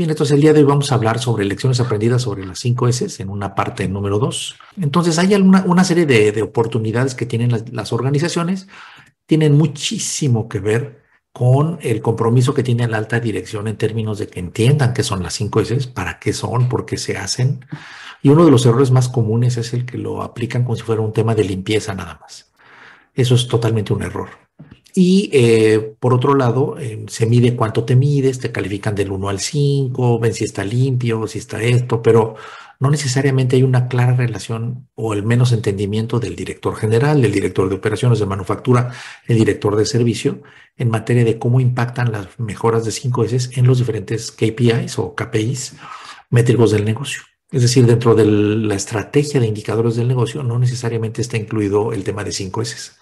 bien, entonces el día de hoy vamos a hablar sobre lecciones aprendidas sobre las cinco S en una parte número 2. Entonces hay una serie de, oportunidades que tienen las, organizaciones, tienen muchísimo que ver con el compromiso que tiene la alta dirección en términos de que entiendan qué son las cinco S, para qué son, por qué se hacen. Y uno de los errores más comunes es el que lo aplican como si fuera un tema de limpieza nada más. Eso es totalmente un error. Y eh, por otro lado, em, se mide cuánto te mides, te califican del 1 al 5, ven si está limpio, si está esto, pero no necesariamente hay una clara relación o el menos entendimiento del director general, del director de operaciones de manufactura, el director de servicio, en materia de cómo impactan las mejoras de 5S en los diferentes KPIs o KPIs métricos del negocio. Es decir, dentro de la estrategia de indicadores del negocio no necesariamente está incluido el tema de 5S.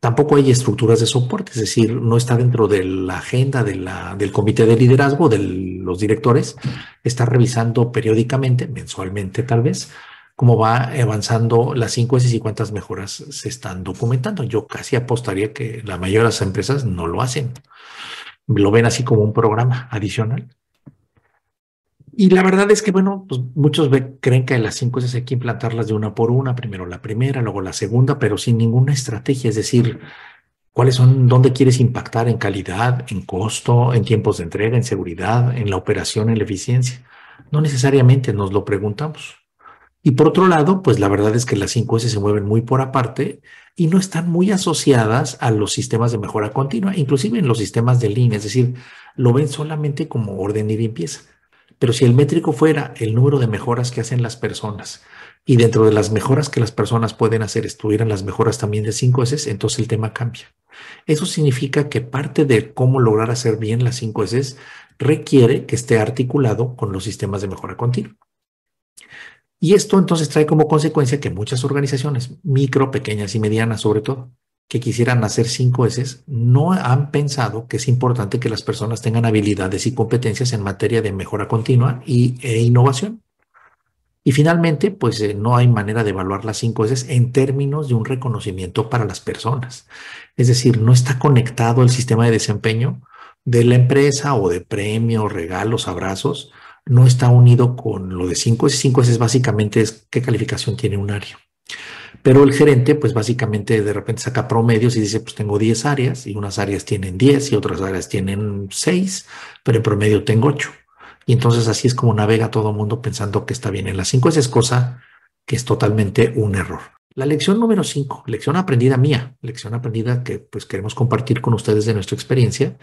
Tampoco hay estructuras de soporte, es decir, no está dentro de la agenda del comité de liderazgo de los directores, está revisando periódicamente, mensualmente tal vez, cómo va avanzando las cinco, S y cuántas mejoras se están documentando. Yo casi apostaría que la mayoría de las empresas no lo hacen, lo ven así como un programa adicional. Y la verdad es que, bueno, pues, muchos creen que las cinco s hay que implantarlas de una por una, primero la primera, luego la segunda, pero sin ninguna estrategia, es decir, cuáles son, dónde quieres impactar en calidad, en costo, en tiempos de entrega, en seguridad, en la operación, en la eficiencia. No necesariamente nos lo preguntamos. Y por otro lado, pues la verdad es que las 5S se mueven muy por aparte y no están muy asociadas a los sistemas de mejora continua, inclusive en los sistemas de línea, es decir, lo ven solamente como orden y limpieza pero si el métrico fuera el número de mejoras que hacen las personas y dentro de las mejoras que las personas pueden hacer estuvieran las mejoras también de 5S, entonces el tema cambia. Eso significa que parte de cómo lograr hacer bien las 5S requiere que esté articulado con los sistemas de mejora continua. Y esto entonces trae como consecuencia que muchas organizaciones, micro, pequeñas y medianas sobre todo, que quisieran hacer cinco veces no han pensado que es importante que las personas tengan habilidades y competencias en materia de mejora continua y, e innovación. Y finalmente, pues eh, no hay manera de evaluar las cinco veces en términos de un reconocimiento para las personas. Es decir, no está conectado el sistema de desempeño de la empresa o de premio, regalos, abrazos, no está unido con lo de cinco veces. Cinco veces básicamente es qué calificación tiene un área. Pero el gerente, pues básicamente de repente saca promedios y dice, pues tengo 10 áreas y unas áreas tienen 10 y otras áreas tienen 6, pero en promedio tengo 8. Y entonces así es como navega todo el mundo pensando que está bien en las 5. Esa es cosa que es totalmente un error. La lección número 5, lección aprendida mía, lección aprendida que pues queremos compartir con ustedes de nuestra experiencia,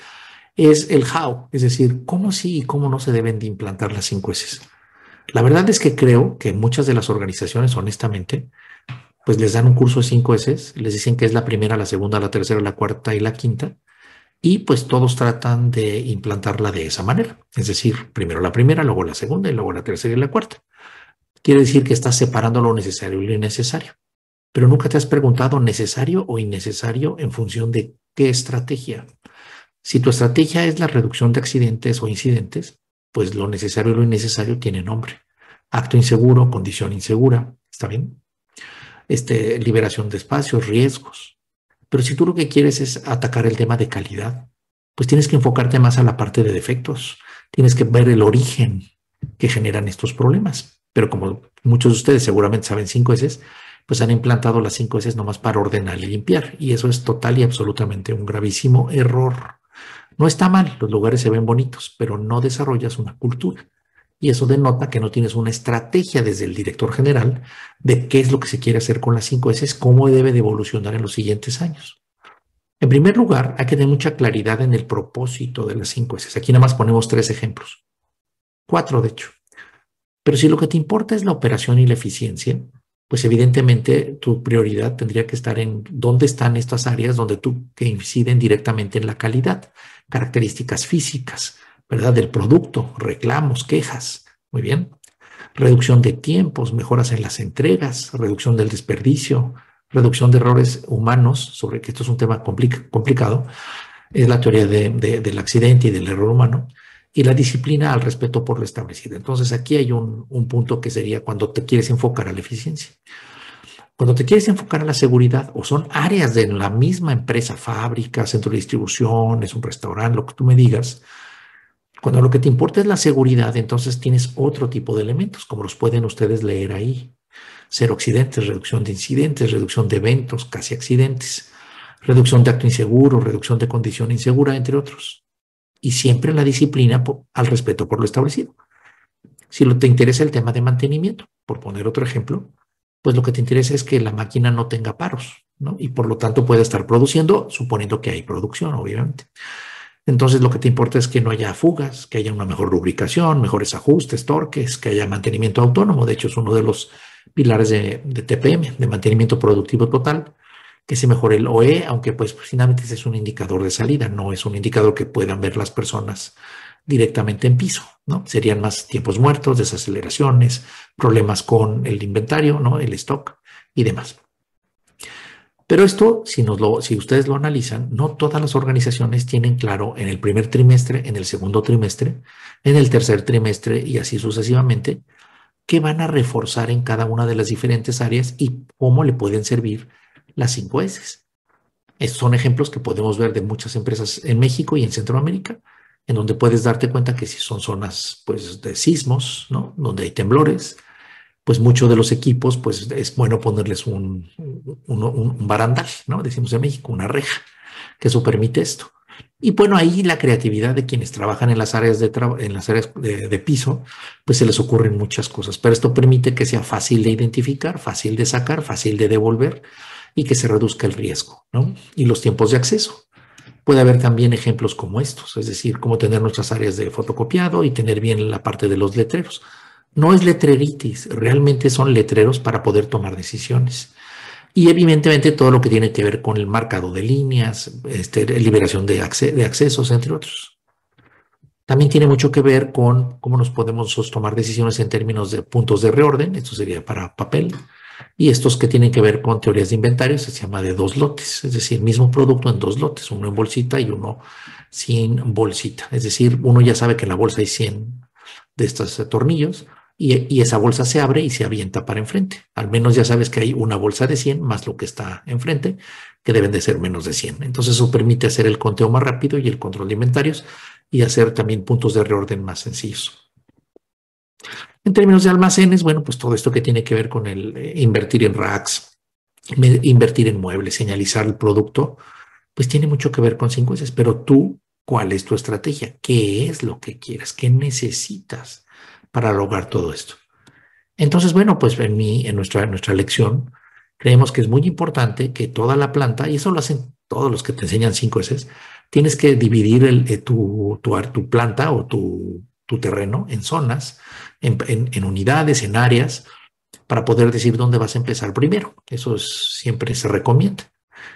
es el how, es decir, cómo sí y cómo no se deben de implantar las 5 S. La verdad es que creo que muchas de las organizaciones, honestamente, pues les dan un curso de cinco S, les dicen que es la primera, la segunda, la tercera, la cuarta y la quinta, y pues todos tratan de implantarla de esa manera, es decir, primero la primera, luego la segunda y luego la tercera y la cuarta. Quiere decir que estás separando lo necesario y lo innecesario, pero nunca te has preguntado necesario o innecesario en función de qué estrategia. Si tu estrategia es la reducción de accidentes o incidentes, pues lo necesario y lo innecesario tiene nombre. Acto inseguro, condición insegura, ¿está bien? este, liberación de espacios, riesgos. Pero si tú lo que quieres es atacar el tema de calidad, pues tienes que enfocarte más a la parte de defectos, tienes que ver el origen que generan estos problemas. Pero como muchos de ustedes seguramente saben cinco veces pues han implantado las cinco S nomás para ordenar y limpiar. Y eso es total y absolutamente un gravísimo error. No está mal, los lugares se ven bonitos, pero no desarrollas una cultura y eso denota que no tienes una estrategia desde el director general de qué es lo que se quiere hacer con las cinco s cómo debe de evolucionar en los siguientes años. En primer lugar, hay que tener mucha claridad en el propósito de las cinco s Aquí nada más ponemos tres ejemplos, cuatro de hecho. Pero si lo que te importa es la operación y la eficiencia, pues evidentemente tu prioridad tendría que estar en dónde están estas áreas donde tú que inciden directamente en la calidad, características físicas, ¿verdad? Del producto, reclamos, quejas. Muy bien. Reducción de tiempos, mejoras en las entregas, reducción del desperdicio, reducción de errores humanos, sobre que esto es un tema complicado, es la teoría del accidente y del error humano, y la disciplina al respeto por lo establecido. Entonces aquí hay un punto que sería cuando te quieres enfocar a la eficiencia. Cuando te quieres enfocar a la seguridad o son áreas de la misma empresa, fábrica, centro de distribución, es un restaurante, lo que tú me digas, cuando lo que te importa es la seguridad, entonces tienes otro tipo de elementos, como los pueden ustedes leer ahí. Cero accidentes, reducción de incidentes, reducción de eventos, casi accidentes, reducción de acto inseguro, reducción de condición insegura, entre otros. Y siempre la disciplina al respeto por lo establecido. Si te interesa el tema de mantenimiento, por poner otro ejemplo, pues lo que te interesa es que la máquina no tenga paros, ¿no? Y por lo tanto pueda estar produciendo, suponiendo que hay producción, obviamente. Entonces lo que te importa es que no haya fugas, que haya una mejor lubricación, mejores ajustes, torques, que haya mantenimiento autónomo. De hecho, es uno de los pilares de, TPM, de mantenimiento productivo total, que se mejore el OE, aunque pues finalmente ese es un indicador de salida, no es un indicador que puedan ver las personas directamente en piso, ¿no? Serían más tiempos muertos, desaceleraciones, problemas con el inventario, ¿no? El stock y demás. Pero esto, si, ustedes lo analizan, no todas las organizaciones tienen claro en el primer trimestre, en el segundo trimestre, en el tercer trimestre y así sucesivamente, qué van a reforzar en cada una de las diferentes áreas y cómo le pueden servir las cinco S. Estos son ejemplos que podemos ver de muchas empresas en México y en Centroamérica, en donde puedes darte cuenta que si son zonas pues, de sismos, ¿no? donde hay temblores, pues muchos de los equipos, pues es bueno ponerles un, un, barandal, ¿no? Decimos en México, una reja, que eso permite esto. Y bueno, ahí la creatividad de quienes trabajan en las áreas de, en las áreas de, piso, pues se les ocurren muchas cosas, pero esto permite que sea fácil de identificar, fácil de sacar, fácil de devolver y que se reduzca el riesgo, ¿no? Y los tiempos de acceso. Puede haber también ejemplos como estos, es decir, cómo tener nuestras áreas de fotocopiado y tener bien la parte de los letreros. No es letreritis, realmente son letreros para poder tomar decisiones. Y evidentemente todo lo que tiene que ver con el marcado de líneas, este, liberación de, de accesos, entre otros. También tiene mucho que ver con cómo nos podemos tomar decisiones en términos de puntos de reorden, esto sería para papel, y estos que tienen que ver con teorías de inventario se llama de dos lotes, es decir, mismo producto en dos lotes, uno en bolsita y uno sin bolsita. Es decir, uno ya sabe que en la bolsa hay 100 de estos tornillos, y, esa bolsa se abre y se avienta para enfrente. Al menos ya sabes que hay una bolsa de 100 más lo que está enfrente, que deben de ser menos de 100. Entonces eso permite hacer el conteo más rápido y el control de inventarios y hacer también puntos de reorden más sencillos. En términos de almacenes, bueno, pues todo esto que tiene que ver con el eh, invertir en racks, invertir en muebles, señalizar el producto, pues tiene mucho que ver con secuencias, pero tú, ¿cuál es tu estrategia? ¿Qué es lo que quieres? ¿Qué necesitas? para lograr todo esto. Entonces, bueno, pues en, mi, en nuestra, nuestra lección creemos que es muy importante que toda la planta, y eso lo hacen todos los que te enseñan cinco veces, tienes que dividir eh, tu, tu, planta o tu, tu terreno en zonas, en, unidades, en áreas, para poder decir dónde vas a empezar primero. Eso siempre se recomienda.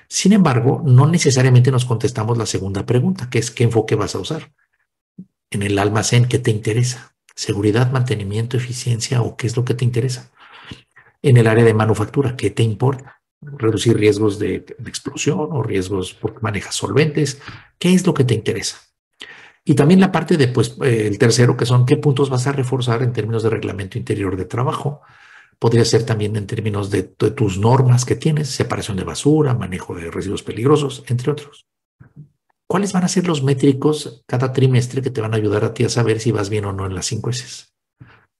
Sin embargo, no necesariamente nos contestamos la segunda pregunta, que es qué enfoque vas a usar en el almacén que te interesa seguridad, mantenimiento, eficiencia o qué es lo que te interesa. En el área de manufactura, ¿qué te importa? Reducir riesgos de, explosión o riesgos porque manejas solventes. ¿Qué es lo que te interesa? Y también la parte de, pues, eh, el tercero, que son qué puntos vas a reforzar en términos de reglamento interior de trabajo. Podría ser también en términos de tus normas que tienes, separación de basura, manejo de residuos peligrosos, entre otros. ¿Cuáles van a ser los métricos cada trimestre que te van a ayudar a ti a saber si vas bien o no en las cinco S?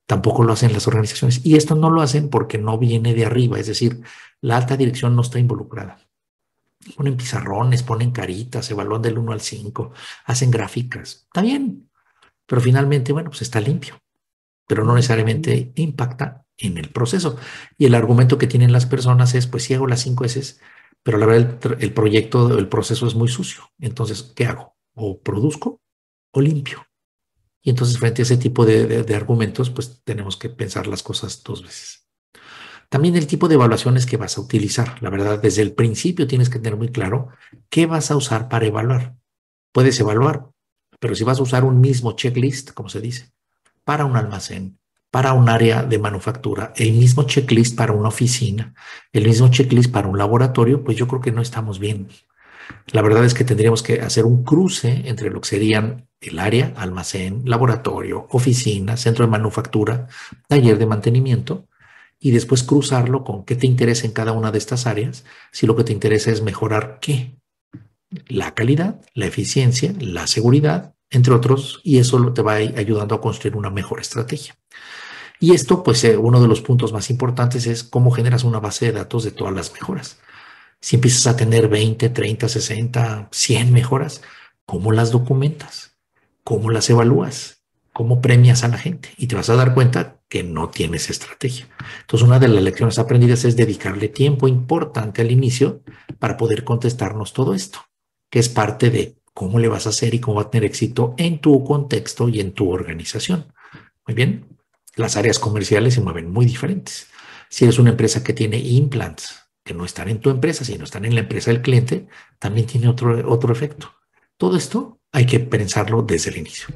Tampoco lo hacen las organizaciones. Y esto no lo hacen porque no viene de arriba, es decir, la alta dirección no está involucrada. Ponen pizarrones, ponen caritas, evalúan del 1 al 5, hacen gráficas. Está bien, pero finalmente, bueno, pues está limpio, pero no necesariamente impacta en el proceso. Y el argumento que tienen las personas es, pues si hago las cinco S, pero la verdad el, proyecto, el proceso es muy sucio. Entonces, ¿qué hago? O produzco o limpio. Y entonces frente a ese tipo de, argumentos, pues tenemos que pensar las cosas dos veces. También el tipo de evaluaciones que vas a utilizar. La verdad, desde el principio tienes que tener muy claro qué vas a usar para evaluar. Puedes evaluar, pero si vas a usar un mismo checklist, como se dice, para un almacén, para un área de manufactura, el mismo checklist para una oficina, el mismo checklist para un laboratorio, pues yo creo que no estamos bien. La verdad es que tendríamos que hacer un cruce entre lo que serían el área, almacén, laboratorio, oficina, centro de manufactura, taller de mantenimiento, y después cruzarlo con qué te interesa en cada una de estas áreas, si lo que te interesa es mejorar qué. La calidad, la eficiencia, la seguridad, entre otros, y eso te va ayudando a construir una mejor estrategia. Y esto, pues, eh, uno de los puntos más importantes es cómo generas una base de datos de todas las mejoras. Si empiezas a tener 20, 30, 60, 100 mejoras, ¿cómo las documentas? ¿Cómo las evalúas? ¿Cómo premias a la gente? Y te vas a dar cuenta que no tienes estrategia. Entonces, una de las lecciones aprendidas es dedicarle tiempo importante al inicio para poder contestarnos todo esto, que es parte de cómo le vas a hacer y cómo va a tener éxito en tu contexto y en tu organización. Muy bien, las áreas comerciales se mueven muy diferentes. Si eres una empresa que tiene implants, que no están en tu empresa, sino están en la empresa del cliente, también tiene otro, otro efecto. Todo esto hay que pensarlo desde el inicio.